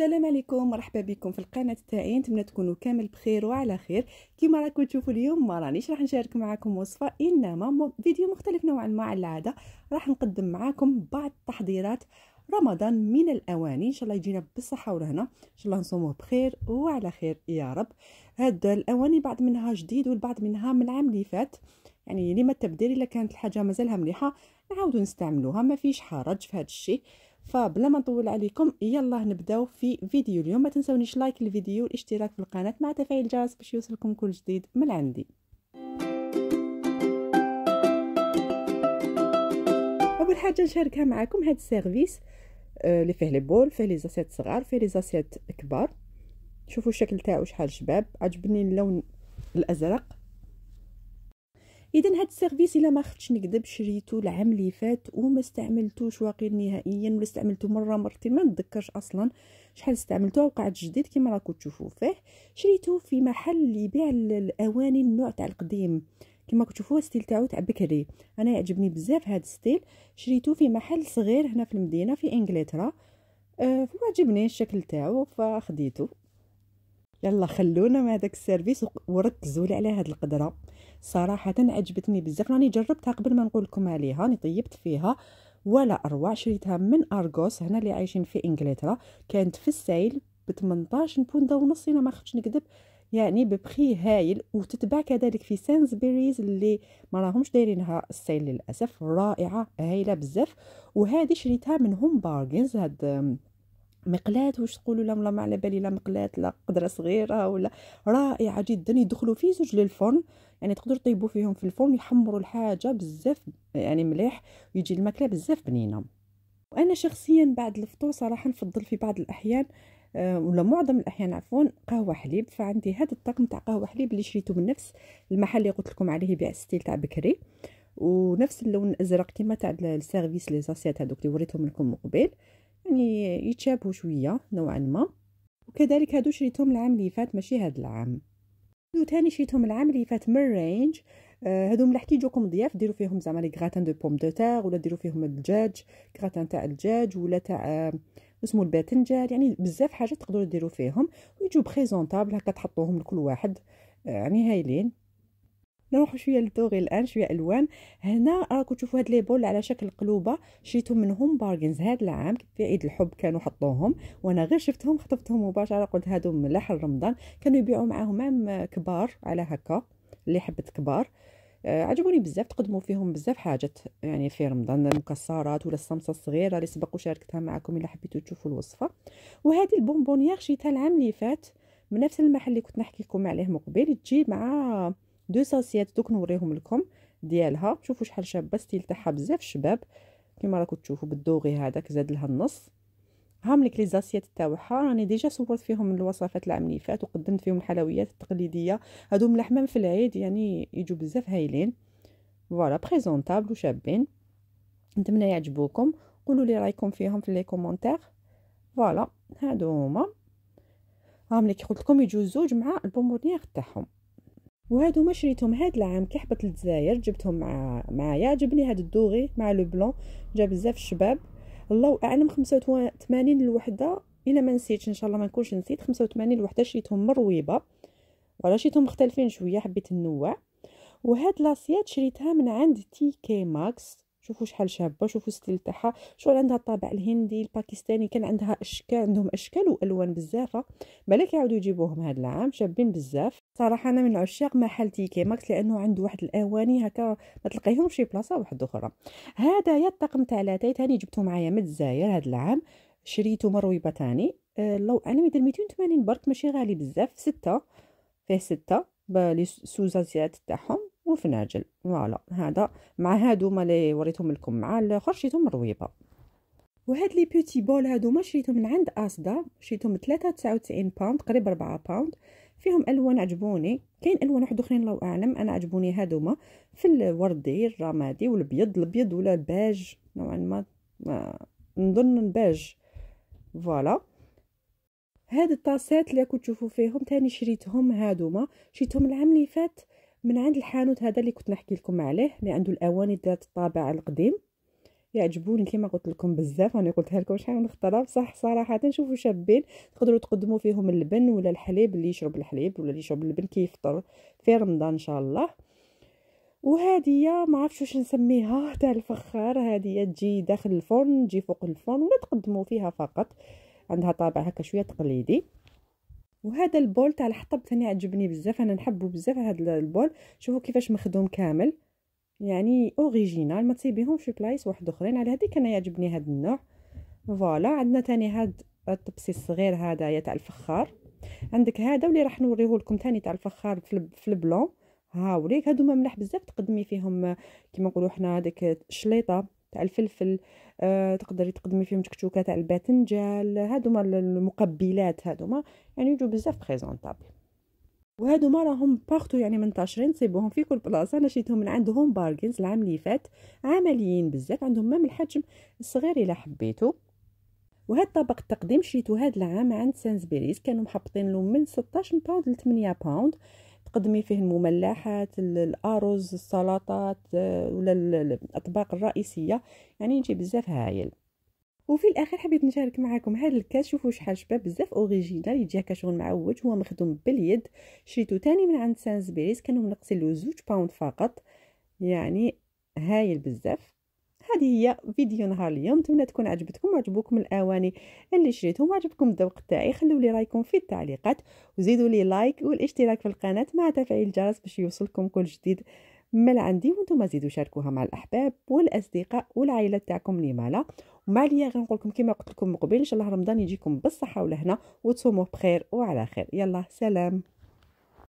السلام عليكم مرحبا بكم في القناه تاعي نتمنى تكونوا كامل بخير وعلى خير كيما راكم تشوفوا اليوم ما رانيش راح نشارك معكم وصفه انما فيديو مختلف نوعا ما على العاده راح نقدم معكم بعض التحضيرات رمضان من الاواني ان شاء الله يجينا بالصحه والهنا ان شاء الله نصوموه بخير وعلى خير يا رب هاد الاواني بعض منها جديد والبعض منها من العام اللي فات يعني لما التبديل الا كانت الحاجه مازالها مليحه نعاودو نستعملوها ما فيش حرج في هذا الشيء فبلا ما نطول عليكم يلا نبداو في فيديو اليوم ما تنسونيش لايك الفيديو والاشتراك في القناه مع تفعيل الجرس باش يوصلكم كل جديد من عندي اول حاجه نشاركها معكم هاد السيرفيس آه، اللي فيه لي بول فيه لي زاسيت صغار فيه لي زاسيت كبار شوفوا الشكل تاعو شحال شباب عجبني اللون الازرق اذا هاد السيرفيس الا ما خدتش نكذب شريته العام اللي فات وما استعملتوش واقيل نهائيا ولا استعملته مره مرتين ما نتذكرش اصلا شحال استعملته وقعت جديد كما راكم تشوفوا فيه شريته في محل اللي يبيع الاواني النوع تاع القديم كما كتشوفوا الستيل تاعو تاع بكري انا يعجبني بزاف هذا الستيل شريته في محل صغير هنا في المدينه في انجلترا آه عجبني الشكل تاعو فخديته يلا خلونا مع داك السيرفيس وركزوا لي على هاد القدره صراحه عجبتني بزاف راني جربتها قبل ما نقول لكم عليها راني طيبت فيها ولا اروع شريتها من ارغوس هنا اللي عايشين في انجلترا كانت في السايل ب 18 بوندا ونص انا ما خفتش نكذب يعني ببخي هايل وتتباع كذلك في سانزبيريز اللي ما راهمش دايرينها السيل للاسف رائعه هايله بزاف وهذه شريتها من هوم بارجنز هاد مقلات واش تقولوا لهم لا ما على بالي لا مقلات لا قدره صغيره ولا رائعه جدا يدخلوا في زوج للفرن يعني تقدروا تطيبوا فيهم في الفرن يحمروا الحاجه بزاف يعني مليح ويجي الماكله بزاف بنينه وانا شخصيا بعد الفطور صراحه نفضل في بعض الاحيان آه، ولا معظم الاحيان عفوا قهوه حليب فعندي هذا الطقم تاع قهوه حليب اللي شريته من نفس المحل اللي قلت لكم عليه يبيع ستيل تاع بكري ونفس اللون الازرق كيما تاع السيرفيس لي زاسيات هذوك اللي وريتهم لكم من يعني يتشابهوا شويه نوعا ما وكذلك هادو شريتهم العام اللي فات ماشي هاد العام هادو شريتهم العام اللي فات من رينج آه، هادو كي يجوكم ضياف ديروا فيهم زعما لي غراتان دو بوم دو تير ولا ديروا فيهم الدجاج غراتان تاع الدجاج ولا تاع آه، اسمه الباذنجان يعني بزاف حاجات تقدروا ديروا فيهم ويجوا بريزونطابل هكا تحطوهم لكل واحد آه، يعني هايلين نروحوا شويه للدوغي الان شويه الوان هنا راكم تشوفوا هاد لي بول على شكل قلوبه شريتهم منهم بارغنز هاد العام في عيد الحب كانوا حطوهم وانا غير شفتهم خطفتهم مباشره قلت هادو ملاح رمضان كانوا يبيعوا معاهم مام كبار على هكا اللي حبت كبار آه، عجبوني بزاف تقدموا فيهم بزاف حاجات يعني في رمضان المكسرات ولا الصمصه الصغيره اللي سبق وشاركتها معكم الا حبيتوا تشوفوا الوصفه وهذه البونبونيير شريتها العام اللي فات من نفس المحل اللي كنت نحكي لكم عليه مقبل تجي مع دو ساسيات دوك نوريهم لكم ديالها شوفوا شحال شابه ستيل تاعها بزاف شباب كما راكم تشوفوا بالدوغي هذاك زاد لها النص هاملك لك ليزاسيات تاعها راني ديجا صورت فيهم الوصفات العام اللي فات وقدمت فيهم الحلويات التقليديه هادو ملحمه في العيد يعني يجوا بزاف هايلين فوالا بريزونطابل وشابين نتمنى يعجبوكم قولوا لي رايكم فيهم في لي كومونتير فوالا هادو هما لك قلت لكم يجوا زوج مع البومبونيير تاعهم وهادو ما شريتهم هاد العام كي حبطت للجزائر جبتهم مع معايا عجبني هاد الدوغي مع لو بلون جا بزاف الشباب الله اعلم 85 الوحده الا ما نسيتش ان شاء الله ما نكونش نسيت 85 الوحده شريتهم من رويبه ولا شريتهم مختلفين شويه حبيت النوع وهاد لاسيات شريتها من عند تي كي ماكس شوفوا شحال شابه شوفوا الستيل تاعها شغل عندها الطابع الهندي الباكستاني كان عندها اشكال عندهم اشكال والوان بزاف مالك يعاودوا يجيبوهم هذا العام شابين بزاف صراحه انا من عشاق محل تيكي ماكس لانه عنده واحد الاواني هكا ما تلقيهمش في بلاصه واحده اخرى هذا يا الطقم تاع لاتاي ثاني جبته معايا من الجزائر هذا العام شريته مرويبه ثاني آه، لو انا ميدير 280 برك ماشي غالي بزاف ستة فيه ستة بلي سوزازيات تاعهم وفناجل فوالا هذا مع هادو ما لي وريتهم لكم مع الاخر شريتهم رويبه وهاد لي بيتي بول هادو ما شريتهم من عند اسدا شريتهم 3.99 باوند قريب 4 باوند فيهم الوان عجبوني كاين الوان واحد اخرين الله اعلم انا عجبوني هادوما في الوردي الرمادي والابيض الابيض ولا الباج نوعا ما, نظن البيج فوالا هاد الطاسات اللي كنت تشوفوا فيهم تاني شريتهم هادوما شريتهم العام اللي فات من عند الحانوت هذا اللي كنت نحكي لكم عليه اللي عنده الاواني ذات الطابع القديم يعجبوني كما قلت لكم بزاف انا قلتها لكم شحال من خطره بصح صراحه شوفوا شابين تقدروا تقدموا فيهم اللبن ولا الحليب اللي يشرب الحليب ولا اللي يشرب اللبن كيفطر في رمضان ان شاء الله وهادية ما عرفتش واش نسميها تاع الفخار هادية تجي داخل الفرن تجي فوق الفرن ولا تقدموا فيها فقط عندها طابع هكا شويه تقليدي وهذا البول تاع الحطب ثاني عجبني بزاف انا نحبه بزاف هذا البول شوفوا كيفاش مخدوم كامل يعني اوريجينال ما تصيبيهمش في بلايص واحد اخرين على هذيك انا يعجبني هذا النوع فوالا عندنا ثاني هذا الطبسي الصغير هذا تاع الفخار عندك هذا واللي راح نوريه لكم ثاني تاع الفخار في البلون هاوليك هادو مملح بزاف تقدمي فيهم كيما نقولوا حنا هذيك الشليطه تاع الفلفل آه تقدري تقدمي فيهم تكتوكه تاع الباذنجان هادوما المقبلات هادوما يعني يجوا بزاف بريزونطابل وهادوما راهم بارتو يعني منتشرين تصيبوهم في كل بلاصه انا شريتهم من عندهم بارغينز العام اللي فات عمليين بزاف عندهم مام الحجم الصغير الا حبيتو وهاد طبق التقديم شريتو هاد العام عند سانزبيريز كانوا محبطين له من 16 باوند ل 8 باوند تقدمي فيه المملحات الارز السلطات آه، ولا الاطباق الرئيسيه يعني يجي بزاف هايل وفي الاخير حبيت نشارك معكم هذا الكاس شوفوا شحال شباب بزاف اوريجينال يجي هكا شغل معوج هو مخدوم باليد شريته تاني من عند سانزبيريز كانوا منقصين له زوج باوند فقط يعني هايل بزاف هذه هي فيديو نهار اليوم نتمنى تكون عجبتكم وعجبوكم الاواني اللي شريتهم وعجبكم الذوق تاعي خلوا لي رايكم في التعليقات وزيدوا لي لايك والاشتراك في القناه مع تفعيل الجرس باش يوصلكم كل جديد من عندي وانتم زيدوا شاركوها مع الاحباب والاصدقاء والعائله تاعكم اللي مالا ومع ليا غنقول لكم كما قلت لكم من قبل ان شاء الله رمضان يجيكم بالصحه ولهنا وتصوموا بخير وعلى خير يلا سلام